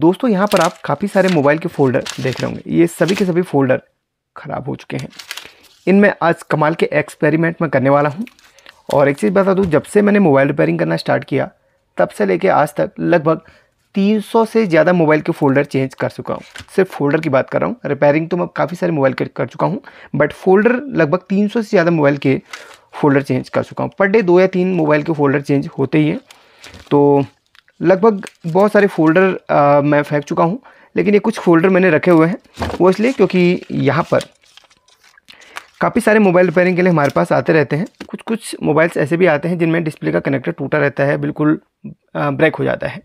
दोस्तों यहाँ पर आप काफ़ी सारे मोबाइल के फोल्डर देख रहे होंगे ये सभी के सभी फोल्डर ख़राब हो चुके हैं इनमें आज कमाल के एक्सपेरिमेंट मैं करने वाला हूँ और एक चीज़ बता दूँ जब से मैंने मोबाइल रिपेयरिंग करना स्टार्ट किया तब से लेके आज तक लगभग 300 से ज़्यादा मोबाइल के फ़ोल्डर चेंज कर चुका हूँ सिर्फ फोल्डर की बात कर रहा हूँ रिपेयरिंग तो मैं काफ़ी सारे मोबाइल के कर चुका हूँ बट फोल्डर लगभग 300 से ज़्यादा मोबाइल के फ़ोल्डर चेंज कर चुका हूँ पर डे दो या तीन मोबाइल के फ़ोल्डर चेंज होते ही हैं तो लगभग बहुत सारे फोल्डर आ, मैं फेंक चुका हूँ लेकिन ये कुछ फोल्डर मैंने रखे हुए हैं वो इसलिए क्योंकि यहाँ पर काफ़ी सारे मोबाइल रिपेयरिंग के लिए हमारे पास आते रहते हैं कुछ कुछ मोबाइल्स ऐसे भी आते हैं जिनमें डिस्प्ले का कनेक्टर टूटा रहता है बिल्कुल ब्रेक हो जाता है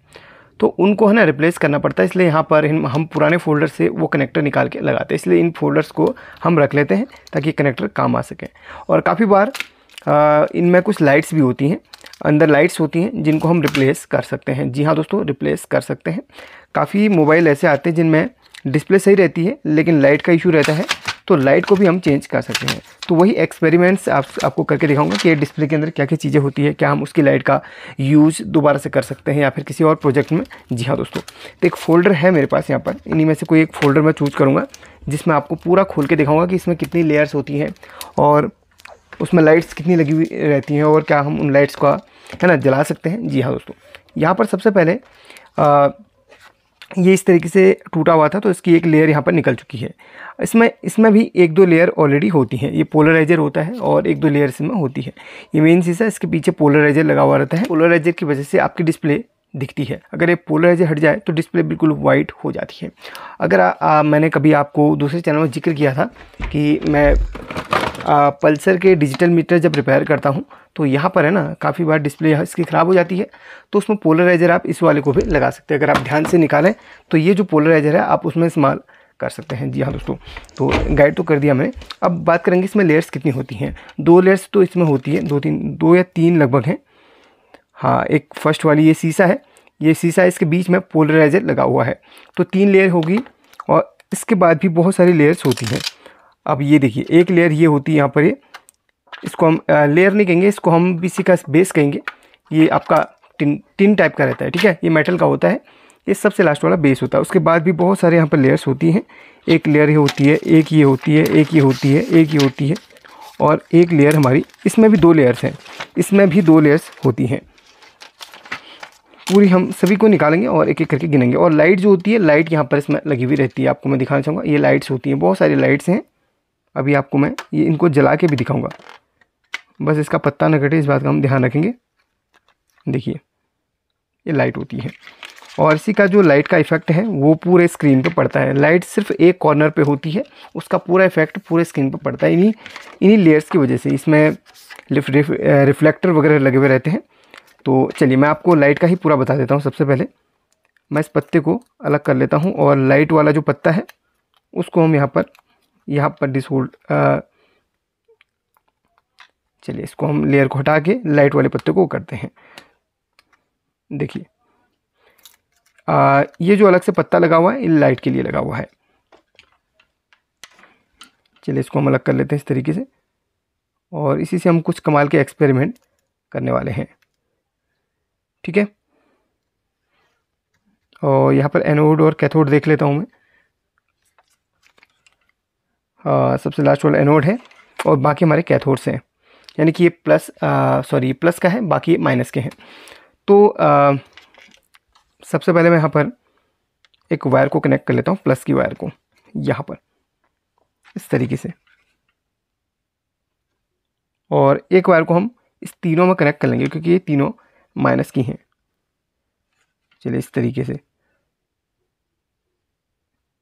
तो उनको है ना रिप्लेस करना पड़ता है इसलिए यहाँ पर हम पुराने फोल्डर से वो कनेक्टर निकाल के लगाते हैं इसलिए इन फोल्डर्स को हम रख लेते हैं ताकि कनेक्टर काम आ सके और काफ़ी बार इनमें कुछ लाइट्स भी होती हैं अंदर लाइट्स होती हैं जिनको हम रिप्लेस कर सकते हैं जी हाँ दोस्तों रिप्लेस कर सकते हैं काफ़ी मोबाइल ऐसे आते हैं जिनमें डिस्प्ले सही रहती है लेकिन लाइट का इशू रहता है तो लाइट को भी हम चेंज कर सकते हैं तो वही एक्सपेरिमेंट्स आप आपको करके दिखाऊंगा कि डिस्प्ले के अंदर क्या क्या चीज़ें होती है क्या हम उसकी लाइट का यूज़ दोबारा से कर सकते हैं या फिर किसी और प्रोजेक्ट में जी हाँ दोस्तों तो एक फ़ोल्डर है मेरे पास यहाँ पर इन्हीं में से कोई एक फ़ोल्डर मैं चूज़ करूँगा जिसमें आपको पूरा खोल के दिखाऊँगा कि इसमें कितनी लेयर्स होती हैं और उसमें लाइट्स कितनी लगी हुई रहती हैं और क्या हम उन लाइट्स का है ना जला सकते हैं जी हाँ दोस्तों यहाँ पर सबसे पहले आ, ये इस तरीके से टूटा हुआ था तो इसकी एक लेयर यहाँ पर निकल चुकी है इसमें इसमें भी एक दो लेयर ऑलरेडी होती हैं ये पोलराइजर होता है और एक दो लेयर इसमें होती है ये मेन शीशा इसके पीछे पोलराइजर लगा हुआ रहता है पोलराइजर की वजह से आपकी डिस्प्ले दिखती है अगर ये पोलराइजर हट जाए तो डिस्प्ले बिल्कुल वाइट हो जाती है अगर आ, आ, मैंने कभी आपको दूसरे चैनल में जिक्र किया था कि मैं पल्सर के डिजिटल मीटर जब रिपेयर करता हूँ तो यहाँ पर है ना काफ़ी बार डिस्प्ले इसकी ख़राब हो जाती है तो उसमें पोलराइज़र आप इस वाले को भी लगा सकते हैं अगर आप ध्यान से निकालें तो ये जो पोलराइज़र है आप उसमें इस्तेमाल कर सकते हैं जी हाँ दोस्तों तो गाइड तो कर दिया मैंने अब बात करेंगे इसमें लेयर्स कितनी होती हैं दो लेयर्स तो इसमें होती है दो तीन दो या तीन लगभग हैं हाँ एक फर्स्ट वाली ये शीशा है ये शीशा इसके बीच में पोलराइज़र लगा हुआ है तो तीन लेयर होगी और इसके बाद भी बहुत सारी लेयर्स होती हैं अब ये देखिए एक लेयर ये होती है यहाँ पर ये इसको हम लेयर नहीं कहेंगे इसको हम बीसी का बेस कहेंगे ये आपका टिन टिन टाइप का रहता है ठीक है ये मेटल का होता है ये सबसे लास्ट वाला बेस होता है उसके बाद भी बहुत सारे यहाँ पर लेयर्स होती हैं एक लेयर ये होती है एक ये होती है एक ये होती है एक ये होती है और एक लेयर हमारी इसमें भी दो लेयर्स हैं इसमें भी दो लेयर्स होती हैं पूरी हम सभी को निकालेंगे और एक एक करके गिनेंगे और लाइट जो होती है लाइट यहाँ पर इसमें लगी हुई रहती है आपको मैं दिखाना चाहूँगा ये लाइट्स होती हैं बहुत सारी लाइट्स हैं अभी आपको मैं ये इनको जला के भी दिखाऊंगा बस इसका पत्ता ना कटे इस बात का हम ध्यान रखेंगे देखिए ये लाइट होती है और इसी का जो लाइट का इफेक्ट है वो पूरे स्क्रीन पे पड़ता है लाइट सिर्फ एक कॉर्नर पे होती है उसका पूरा इफेक्ट पूरे स्क्रीन पे पड़ता है इन्हीं इन्हीं लेयर्स की वजह से इसमें रिफ, रिफ, रिफ्लेक्टर वगैरह लगे हुए रहते हैं तो चलिए मैं आपको लाइट का ही पूरा बता देता हूँ सबसे पहले मैं इस पत्ते को अलग कर लेता हूँ और लाइट वाला जो पत्ता है उसको हम यहाँ पर यहाँ पर डिसोल्ड चलिए इसको हम लेयर को हटा के लाइट वाले पत्ते को करते हैं देखिए ये जो अलग से पत्ता लगा हुआ है ये लाइट के लिए लगा हुआ है चलिए इसको हम अलग कर लेते हैं इस तरीके से और इसी से हम कुछ कमाल के एक्सपेरिमेंट करने वाले हैं ठीक है और यहाँ पर एनोड और कैथोड देख लेता हूँ मैं सबसे लास्ट वाला एनोड है और बाकी हमारे कैथोड्स हैं यानी कि ये प्लस सॉरी प्लस का है बाकी माइनस के हैं तो आ, सबसे पहले मैं यहाँ पर एक वायर को कनेक्ट कर लेता हूँ प्लस की वायर को यहाँ पर इस तरीके से और एक वायर को हम इस तीनों में कनेक्ट कर लेंगे क्योंकि ये तीनों माइनस की हैं चलिए इस तरीके से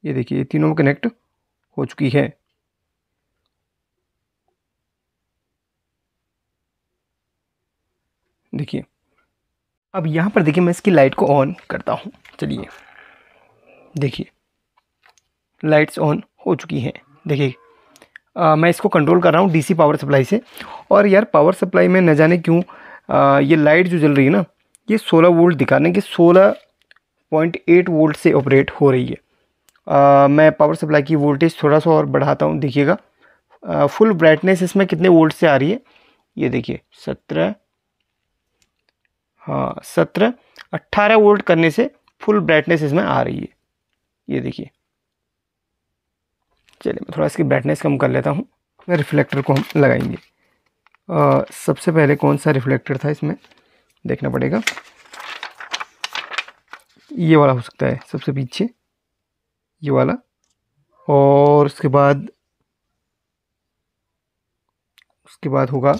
ये देखिए ये तीनों में कनेक्ट हो चुकी है देखिए अब यहाँ पर देखिए मैं इसकी लाइट को ऑन करता हूँ चलिए देखिए लाइट्स ऑन हो चुकी हैं देखिए मैं इसको कंट्रोल कर रहा हूँ डीसी पावर सप्लाई से और यार पावर सप्लाई में न जाने क्यों ये लाइट जो जल रही है ना ये 16 वोल्ट दिखाने कि 16.8 वोल्ट से ऑपरेट हो रही है आ, मैं पावर सप्लाई की वोल्टेज थोड़ा सा और बढ़ाता हूँ देखिएगा फुल ब्राइटनेस इसमें कितने वोल्ट से आ रही है ये देखिए सत्रह हाँ सत्रह अट्ठारह वोल्ट करने से फुल ब्राइटनेस इसमें आ रही है ये देखिए चलिए मैं थोड़ा इसकी ब्राइटनेस कम कर लेता हूँ रिफ्लेक्टर को हम लगाएंगे आ, सबसे पहले कौन सा रिफ्लेक्टर था इसमें देखना पड़ेगा ये वाला हो सकता है सबसे पीछे ये वाला और उसके बाद उसके बाद होगा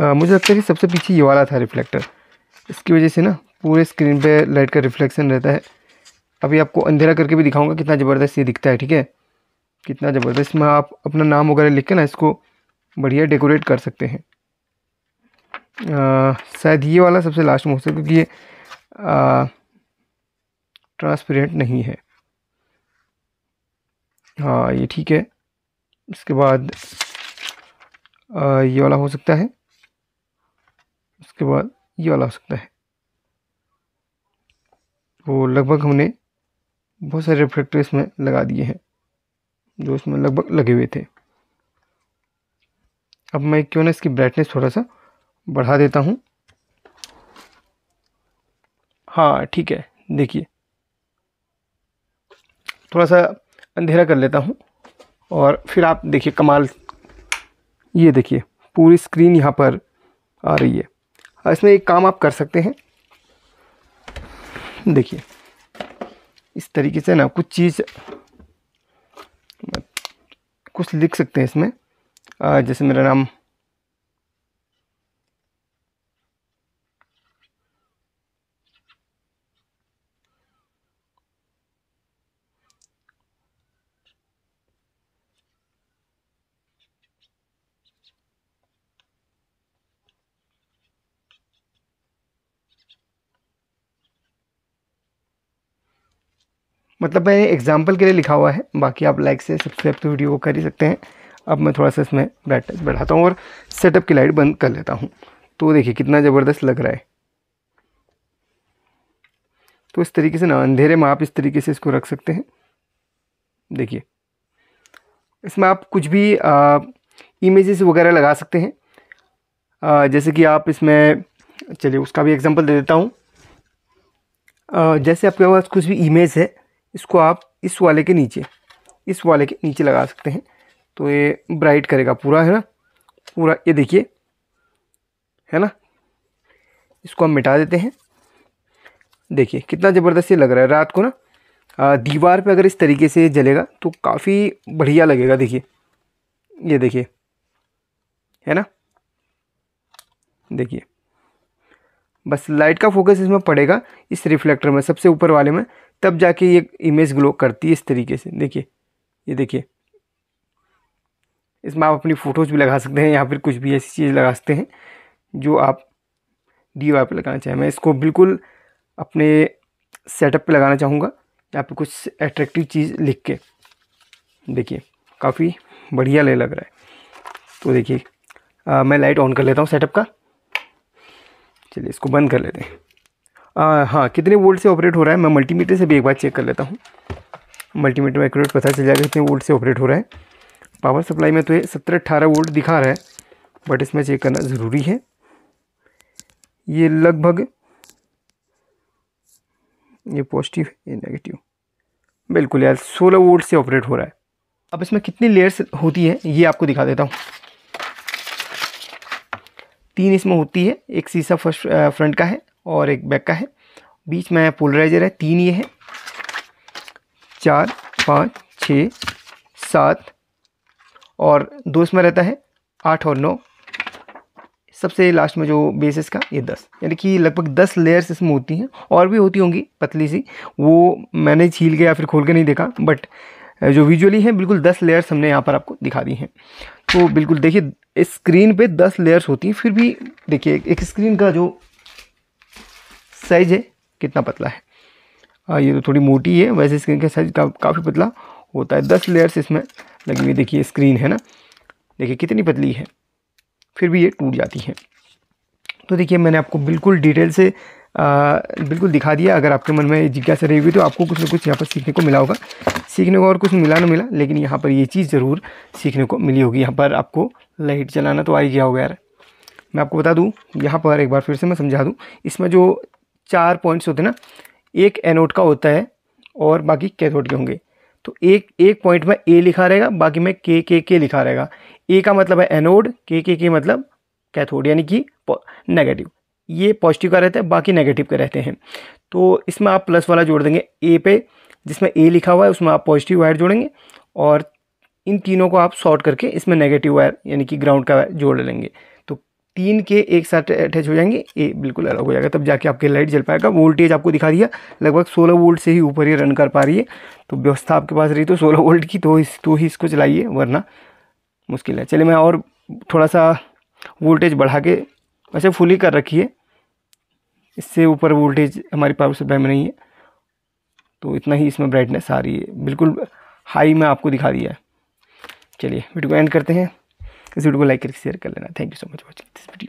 आ, मुझे लगता है कि सबसे पीछे ये वाला था रिफ्लेक्टर इसकी वजह से ना पूरे स्क्रीन पे लाइट का रिफ्लेक्शन रहता है अभी आपको अंधेरा करके भी दिखाऊंगा कितना ज़बरदस्त ये दिखता है ठीक है कितना ज़बरदस्त में आप अपना नाम वगैरह लिख के ना इसको बढ़िया डेकोरेट कर सकते हैं शायद ये वाला सबसे लास्ट में हो सकता क्योंकि ये ट्रांसपेरेंट नहीं है हाँ ये ठीक है इसके बाद आ, ये वाला हो सकता है उसके बाद ये वाला हो सकता है वो लगभग हमने बहुत सारे रिफ्लेक्टर इसमें लगा दिए हैं जो इसमें लगभग लगे हुए थे अब मैं क्यों ना इसकी ब्राइटनेस थोड़ा सा बढ़ा देता हूँ हाँ ठीक है देखिए थोड़ा सा अंधेरा कर लेता हूँ और फिर आप देखिए कमाल ये देखिए पूरी स्क्रीन यहाँ पर आ रही है इसमें एक काम आप कर सकते हैं देखिए इस तरीके से ना कुछ चीज़ कुछ लिख सकते हैं इसमें जैसे मेरा नाम मतलब मैंने एग्जाम्पल के लिए लिखा हुआ है बाकी आप लाइक से सब्सक्राइब तो वीडियो को कर ही सकते हैं अब मैं थोड़ा सा इसमें ब्राइटनेस बढ़ाता हूँ और सेटअप की लाइट बंद कर लेता हूँ तो देखिए कितना ज़बरदस्त लग रहा है तो इस तरीके से ना अंधेरे में आप इस तरीके से इसको रख सकते हैं देखिए इसमें आप कुछ भी इमेजेस वगैरह लगा सकते हैं आ, जैसे कि आप इसमें चलिए उसका भी एग्जांपल दे देता हूँ जैसे आपके पास कुछ भी इमेज है इसको आप इस वाले के नीचे इस वाले के नीचे लगा सकते हैं तो ये ब्राइट करेगा पूरा है ना पूरा ये देखिए है ना इसको हम मिटा देते हैं देखिए कितना ज़बरदस्त ये लग रहा है रात को ना दीवार पे अगर इस तरीके से जलेगा तो काफ़ी बढ़िया लगेगा देखिए ये देखिए है ना देखिए बस लाइट का फोकस इसमें पड़ेगा इस रिफ्लेक्टर में सबसे ऊपर वाले में तब जाके ये इमेज ग्लो करती है इस तरीके से देखिए ये देखिए इसमें आप अपनी फ़ोटोज़ भी लगा सकते हैं या फिर कुछ भी ऐसी चीज़ लगा सकते हैं जो आप डी वाई पर लगाना चाहें मैं इसको बिल्कुल अपने सेटअप पे लगाना चाहूँगा यहाँ पे कुछ एट्रैक्टिव चीज़ लिख के देखिए काफ़ी बढ़िया ले लग रहा है तो देखिए मैं लाइट ऑन कर लेता हूँ सेटअप का चलिए इसको बंद कर लेते हैं हाँ कितने वोल्ट से ऑपरेट हो रहा है मैं मल्टीमीटर से भी एक बार चेक कर लेता हूँ मल्टीमीटर में एक्यूरेट पता चल जाएगा कितने वोल्ट से ऑपरेट हो रहा है पावर सप्लाई में तो ये सत्रह अट्ठारह वोल्ट दिखा रहा है बट इसमें चेक करना ज़रूरी है ये लगभग ये पॉजिटिव ये नेगेटिव बिल्कुल यार सोलह वोल्ट से ऑपरेट हो रहा है अब इसमें कितनी लेयर्स होती है ये आपको दिखा देता हूँ तीन इसमें होती है एक शीशा फर्स्ट फ्रंट का है और एक बैक का है बीच में पोलराइजर है तीन ये है चार पाँच छ सात और दो इसमें रहता है आठ और नौ सबसे लास्ट में जो बेसिस का ये दस यानी कि लगभग दस लेयर्स इसमें होती हैं और भी होती होंगी पतली सी वो मैंने छील के या फिर खोल के नहीं देखा बट जो विजुअली है बिल्कुल दस लेयर्स हमने यहाँ पर आपको दिखा दी हैं तो बिल्कुल देखिए स्क्रीन पे दस लेयर्स होती हैं फिर भी देखिए एक स्क्रीन का जो साइज़ है कितना पतला है आ, ये तो थोड़ी मोटी है वैसे स्क्रीन का साइज़ का, काफ़ी पतला होता है दस लेयर्स इसमें लगी हुई देखिए स्क्रीन है ना देखिए कितनी पतली है फिर भी ये टूट जाती है तो देखिए मैंने आपको बिल्कुल डिटेल से आ, बिल्कुल दिखा दिया अगर आपके मन में जिज्ञासा रही हुई तो आपको कुछ ना कुछ यहाँ पर सीखने को मिला होगा सीखने को और कुछ मिला ना मिला लेकिन यहाँ पर ये चीज़ ज़रूर सीखने को मिली होगी यहाँ पर आपको लाइट चलाना तो आ ही गया होगा यार मैं आपको बता दूँ यहाँ पर एक बार फिर से मैं समझा दूँ इसमें जो चार पॉइंट्स होते हैं ना एक एनोड का होता है और बाकी कैथोड के होंगे तो एक एक पॉइंट में ए लिखा रहेगा बाकी में के के के लिखा रहेगा ए का मतलब है एनोड के के के मतलब कैथोड यानी कि नेगेटिव ये पॉजिटिव का रहता है बाकी नेगेटिव के रहते हैं तो इसमें आप प्लस वाला जोड़ देंगे ए पे जिसमें ए लिखा हुआ है उसमें आप पॉजिटिव वायर जोड़ेंगे और इन तीनों को आप शॉर्ट करके इसमें नेगेटिव वायर यानी कि ग्राउंड का जोड़ लेंगे तीन के एक साथ अटैच हो जाएंगे ये बिल्कुल अलग हो जाएगा तब जाके आपके लाइट जल पाएगा वोल्टेज आपको दिखा दिया लगभग सोलह वोल्ट से ही ऊपर ही रन कर पा रही है तो व्यवस्था आपके पास रही तो सोलह वोल्ट की तो इस तो ही इसको चलाइए वरना मुश्किल है चलिए मैं और थोड़ा सा वोल्टेज बढ़ा के वैसे फुल कर रखिए इससे ऊपर वोल्टेज हमारी पावर सप्लाई में नहीं है तो इतना ही इसमें ब्राइटनेस आ रही है बिल्कुल हाई में आपको दिखा दिया है चलिए वीडियो को एंड करते हैं इस वीडियो को लाइक करके शेयर कर लेना thank you so much watching this video